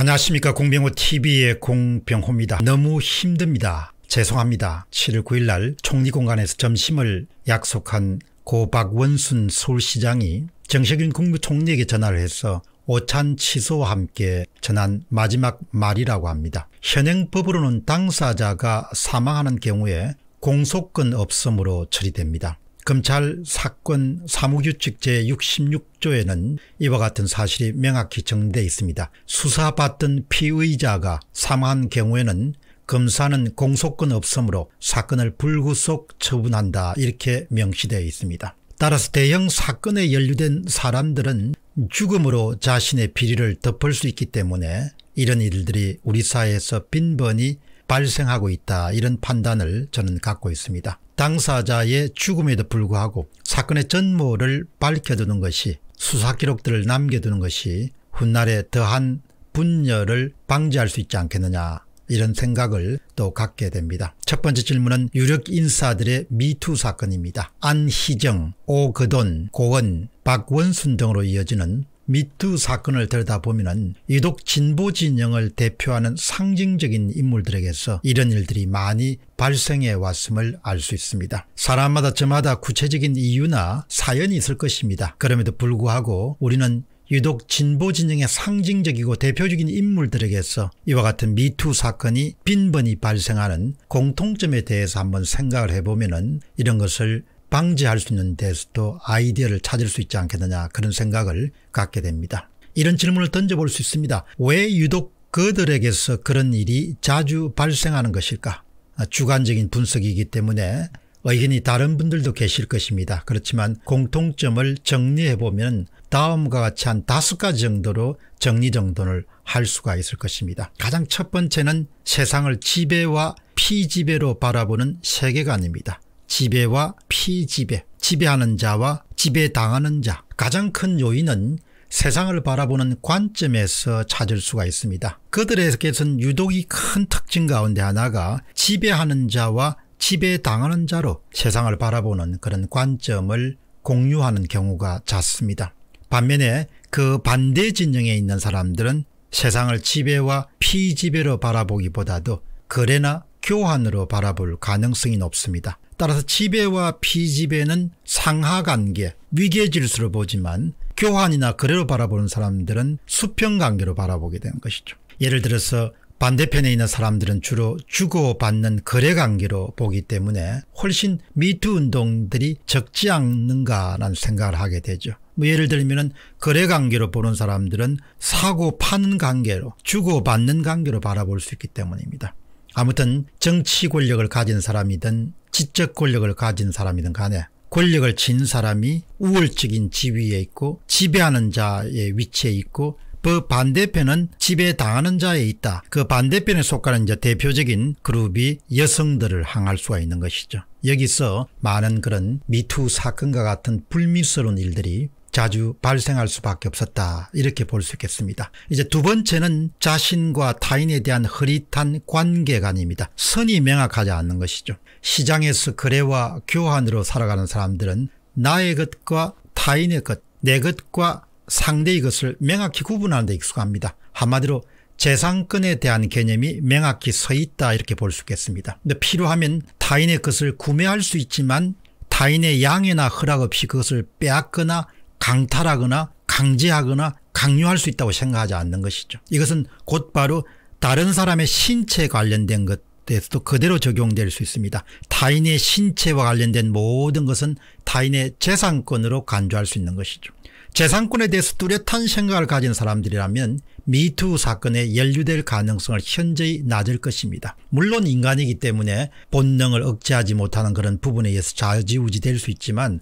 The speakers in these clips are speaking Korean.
안녕하십니까 공병호TV의 공병호입니다. 너무 힘듭니다. 죄송합니다. 7월 9일 날 총리공간에서 점심을 약속한 고 박원순 서울시장이 정식인 국무총리에게 전화를 해서 오찬 취소와 함께 전한 마지막 말이라고 합니다. 현행법으로는 당사자가 사망하는 경우에 공소권 없음으로 처리됩니다. 검찰 사건 사무규칙 제66조에는 이와 같은 사실이 명확히 정돼 있습니다. 수사받던 피의자가 사망한 경우에는 검사는 공소권 없으므로 사건을 불구속 처분한다 이렇게 명시되어 있습니다. 따라서 대형 사건에 연루된 사람들은 죽음으로 자신의 비리를 덮을 수 있기 때문에 이런 일들이 우리 사회에서 빈번히 발생하고 있다 이런 판단을 저는 갖고 있습니다. 당사자의 죽음에도 불구하고 사건의 전모를 밝혀두는 것이 수사기록들을 남겨두는 것이 훗날에 더한 분열을 방지할 수 있지 않겠느냐 이런 생각을 또 갖게 됩니다. 첫 번째 질문은 유력 인사들의 미투 사건입니다. 안희정, 오거돈, 고은, 박원순 등으로 이어지는 미투 사건을 들여다보면 유독 진보 진영을 대표하는 상징적인 인물들에게서 이런 일들이 많이 발생해 왔음을 알 수 있습니다. 사람마다 저마다 구체적인 이유나 사연이 있을 것입니다. 그럼에도 불구하고 우리는 유독 진보 진영의 상징적이고 대표적인 인물들에게서 이와 같은 미투 사건이 빈번히 발생하는 공통점에 대해서 한번 생각을 해보면 이런 것을 방지할 수 있는 데서도 아이디어를 찾을 수 있지 않겠느냐 그런 생각을 갖게 됩니다. 이런 질문을 던져볼 수 있습니다. 왜 유독 그들에게서 그런 일이 자주 발생하는 것일까? 아, 주관적인 분석이기 때문에 의견이 다른 분들도 계실 것입니다. 그렇지만 공통점을 정리해보면 다음과 같이 한 다섯 가지 정도로 정리 정돈을 할 수가 있을 것입니다. 가장 첫 번째는 세상을 지배와 피지배로 바라보는 세계관입니다. 지배와 피지배, 지배하는 자와 지배당하는 자 가장 큰 요인은 세상을 바라보는 관점에서 찾을 수가 있습니다. 그들에게선 유독이 큰 특징 가운데 하나가 지배하는 자와 지배당하는 자로 세상을 바라보는 그런 관점을 공유하는 경우가 잦습니다. 반면에 그 반대 진영에 있는 사람들은 세상을 지배와 피지배로 바라보기보다도 거래나 교환으로 바라볼 가능성이 높습니다. 따라서 지배와 피지배는 상하관계 위계질서로 보지만 교환이나 거래로 바라보는 사람들은 수평관계로 바라보게 되는 것이죠. 예를 들어서 반대편에 있는 사람들은 주로 주고받는 거래관계로 보기 때문에 훨씬 미투 운동들이 적지 않는가라는 생각을 하게 되죠. 뭐 예를 들면 거래관계로 보는 사람들은 사고 파는 관계로 주고받는 관계로 바라볼 수 있기 때문입니다. 아무튼 정치 권력을 가진 사람이든 지적 권력을 가진 사람이든 간에 권력을 진 사람이 우월적인 지위에 있고 지배하는 자의 위치에 있고 그 반대편은 지배당하는 자에 있다. 그 반대편에 속하는 이제 대표적인 그룹이 여성들을 항할 수가 있는 것이죠. 여기서 많은 그런 미투 사건과 같은 불미스러운 일들이 자주 발생할 수밖에 없었다 이렇게 볼 수 있겠습니다. 이제 두 번째는 자신과 타인에 대한 흐릿한 관계관입니다. 선이 명확하지 않는 것이죠. 시장에서 거래와 교환으로 살아가는 사람들은 나의 것과 타인의 것, 내 것과 상대의 것을 명확히 구분하는 데 익숙합니다. 한마디로 재산권에 대한 개념이 명확히 서 있다 이렇게 볼 수 있겠습니다. 근데 필요하면 타인의 것을 구매할 수 있지만 타인의 양해나 허락 없이 그것을 빼앗거나 강탈하거나 강제하거나 강요할 수 있다고 생각하지 않는 것이죠. 이것은 곧바로 다른 사람의 신체에 관련된 것에서도 그대로 적용될 수 있습니다. 타인의 신체와 관련된 모든 것은 타인의 재산권으로 간주할 수 있는 것이죠. 재산권에 대해서 뚜렷한 생각을 가진 사람들이라면 미투 사건에 연루될 가능성을 현저히 낮을 것입니다. 물론 인간이기 때문에 본능을 억제하지 못하는 그런 부분에 의해서 좌지우지될 수 있지만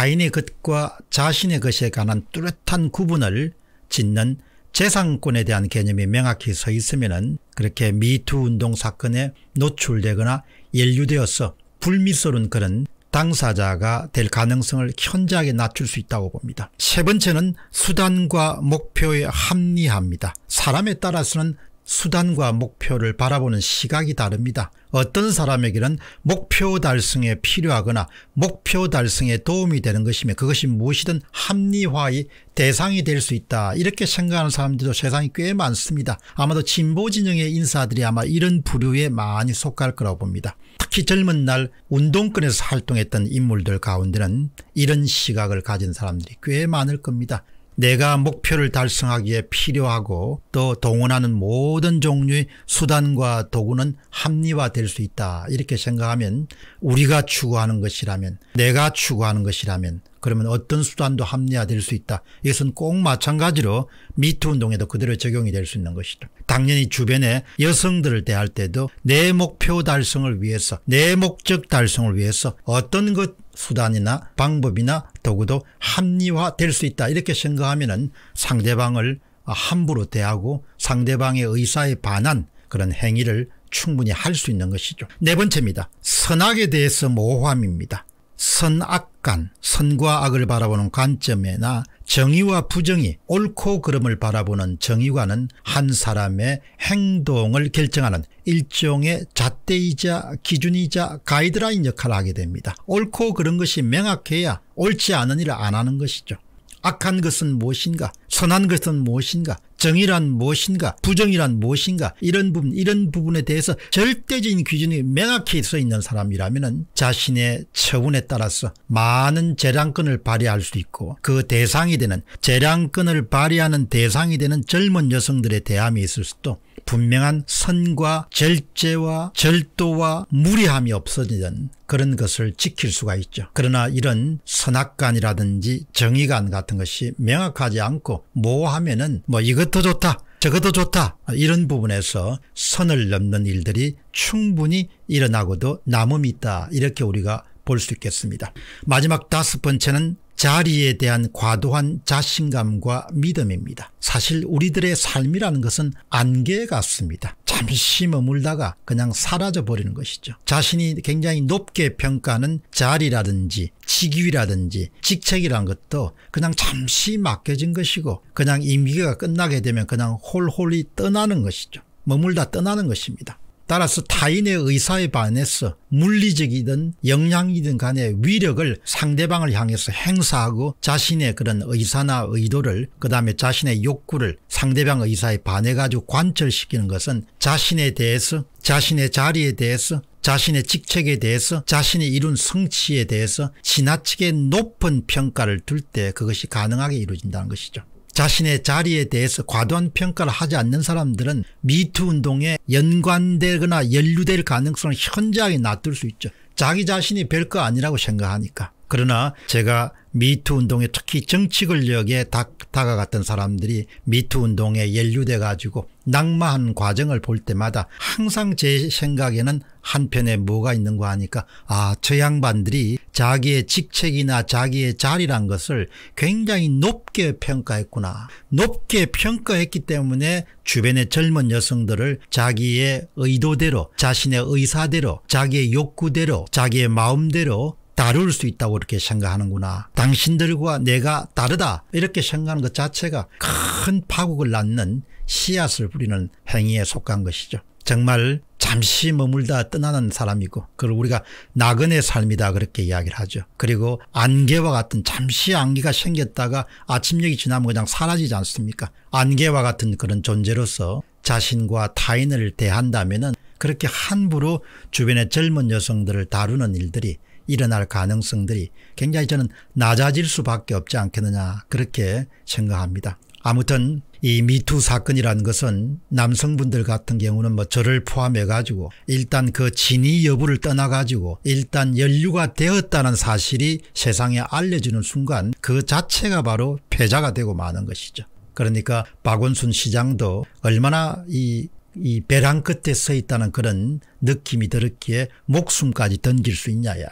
타인의 것과 자신의 것에 관한 뚜렷한 구분을 짓는 재산권에 대한 개념이 명확히 서 있으면 그렇게 미투 운동 사건에 노출되거나 연루되어서 불미스러운 그런 당사자가 될 가능성을 현저하게 낮출 수 있다고 봅니다. 세 번째는 수단과 목표의 합리화입니다. 사람에 따라서는 수단과 목표를 바라보는 시각이 다릅니다. 어떤 사람에게는 목표 달성에 필요하거나 목표 달성에 도움이 되는 것이며 그것이 무엇이든 합리화의 대상이 될 수 있다. 이렇게 생각하는 사람들도 세상에 꽤 많습니다. 아마도 진보 진영의 인사들이 아마 이런 부류에 많이 속할 거라고 봅니다. 특히 젊은 날 운동권에서 활동했던 인물들 가운데는 이런 시각을 가진 사람들이 꽤 많을 겁니다. 내가 목표를 달성하기에 필요하고 또 동원하는 모든 종류의 수단과 도구는 합리화될 수 있다. 이렇게 생각하면 우리가 추구하는 것이라면 내가 추구하는 것이라면 그러면 어떤 수단도 합리화될 수 있다. 이것은 꼭 마찬가지로 미투 운동에도 그대로 적용이 될 수 있는 것이다. 당연히 주변에 여성들을 대할 때도 내 목표 달성을 위해서 내 목적 달성을 위해서 어떤 것 수단이나 방법이나 더구도 합리화될 수 있다 이렇게 생각하면 은 상대방을 함부로 대하고 상대방의 의사에 반한 그런 행위를 충분히 할 수 있는 것이죠. 네 번째입니다. 선악에 대해서 모호함입니다. 선악관 선과 악을 바라보는 관점에나 정의와 부정이 옳고 그름을 바라보는 정의관은 한 사람의 행동을 결정하는 일종의 잣대이자 기준이자 가이드라인 역할을 하게 됩니다. 옳고 그런 것이 명확해야 옳지 않은 일을 안 하는 것이죠. 악한 것은 무엇인가 선한 것은 무엇인가 정의란 무엇인가 부정이란 무엇인가 이런 부분 이런 부분에 대해서 절대적인 기준이 명확히 서 있는 사람이라면 자신의 처분에 따라서 많은 재량권을 발휘할 수 있고 그 대상이 되는 재량권을 발휘하는 대상이 되는 젊은 여성들의 대함이 있을 수도 분명한 선과 절제와 절도와 무리함이 없어지는 그런 것을 지킬 수가 있죠. 그러나 이런 선악관이라든지 정의관 같은 것이 명확하지 않고 모호하면 뭐 은뭐 이것도 좋다 저것도 좋다 이런 부분에서 선을 넘는 일들이 충분히 일어나고도 남음이 있다 이렇게 우리가 볼 수 있겠습니다. 마지막 다섯 번째는 자리에 대한 과도한 자신감과 믿음입니다. 사실 우리들의 삶이라는 것은 안개 같습니다. 잠시 머물다가 그냥 사라져버리는 것이죠. 자신이 굉장히 높게 평가하는 자리라든지 직위라든지 직책이란 것도 그냥 잠시 맡겨진 것이고 그냥 임기가 끝나게 되면 그냥 홀홀히 떠나는 것이죠. 머물다 떠나는 것입니다. 따라서 타인의 의사에 반해서 물리적이든 영향이든 간에 위력을 상대방을 향해서 행사하고 자신의 그런 의사나 의도를 그다음에 자신의 욕구를 상대방 의사에 반해 가지고 관철시키는 것은 자신에 대해서 자신의 자리에 대해서 자신의 직책에 대해서 자신이 이룬 성취에 대해서 지나치게 높은 평가를 둘 때 그것이 가능하게 이루어진다는 것이죠. 자신의 자리에 대해서 과도한 평가를 하지 않는 사람들은 미투 운동에 연관되거나 연루될 가능성을 현저하게 놔둘 수 있죠. 자기 자신이 별거 아니라고 생각하니까. 그러나 제가 미투 운동에 특히 정치 권력에 다, 다가갔던 사람들이 미투 운동에 연루돼 가지고 낙마한 과정을 볼 때마다 항상 제 생각에는 한편에 뭐가 있는가 하니까 아 저 양반들이 자기의 직책이나 자기의 자리란 것을 굉장히 높게 평가했구나. 높게 평가했기 때문에 주변의 젊은 여성들을 자기의 의도대로 자신의 의사대로 자기의 욕구대로 자기의 마음대로 다룰 수 있다고 이렇게 생각하는구나. 당신들과 내가 다르다 이렇게 생각하는 것 자체가 큰 파국을 낳는 씨앗을 뿌리는 행위에 속한 것이죠. 정말 잠시 머물다 떠나는 사람이고 그걸 우리가 나그네 삶이다 그렇게 이야기를 하죠. 그리고 안개와 같은 잠시 안개가 생겼다가 아침녘이 지나면 그냥 사라지지 않습니까? 안개와 같은 그런 존재로서 자신과 타인을 대한다면은 그렇게 함부로 주변의 젊은 여성들을 다루는 일들이 일어날 가능성들이 굉장히 저는 낮아질 수밖에 없지 않겠느냐 그렇게 생각합니다. 아무튼 이 미투 사건이라는 것은 남성분들 같은 경우는 뭐 저를 포함해 가지고 일단 그 진위 여부를 떠나 가지고 일단 연류가 되었다는 사실이 세상에 알려지는 순간 그 자체가 바로 패자가 되고 마는 것이죠. 그러니까 박원순 시장도 얼마나 이, 이배란 끝에 서 있다는 그런 느낌이 들었기에 목숨까지 던질 수 있냐야.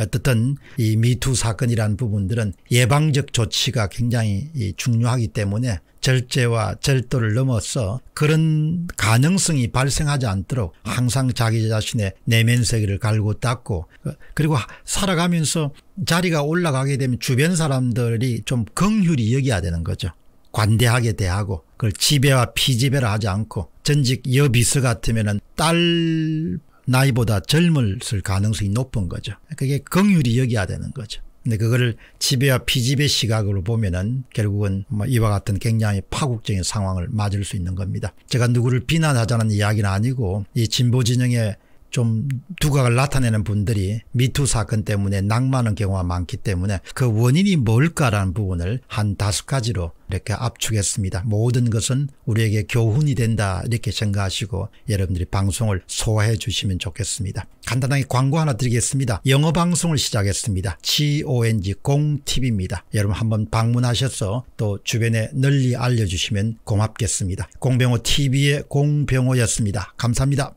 어떻든 이 미투 사건이라는 부분들은 예방적 조치가 굉장히 중요하기 때문에 절제와 절도를 넘어서 그런 가능성이 발생하지 않도록 항상 자기 자신의 내면 세계를 갈고 닦고 어, 그리고 살아가면서 자리가 올라가게 되면 주변 사람들이 좀 긍휼히 여겨야 되는 거죠. 관대하게 대하고 그걸 지배와 피지배를 하지 않고 전직 여비서 같으면 딸 나이보다 젊었을 가능성이 높은 거죠. 그게 긍휼히 여겨야 되는 거죠. 근데 그걸 지배와 피지배 시각으로 보면은 결국은 뭐 이와 같은 굉장히 파국적인 상황을 맞을 수 있는 겁니다. 제가 누구를 비난하자는 이야기는 아니고 이 진보 진영의 좀 두각을 나타내는 분들이 미투 사건 때문에 낙마하는 경우가 많기 때문에 그 원인이 뭘까라는 부분을 한 다섯 가지로 이렇게 압축했습니다. 모든 것은 우리에게 교훈이 된다 이렇게 생각하시고 여러분들이 방송을 소화해 주시면 좋겠습니다. 간단하게 광고 하나 드리겠습니다. 영어 방송을 시작했습니다. c o n g 공TV입니다. 여러분 한번 방문하셔서 또 주변에 널리 알려주시면 고맙겠습니다. 공병호 TV의 공병호였습니다. 감사합니다.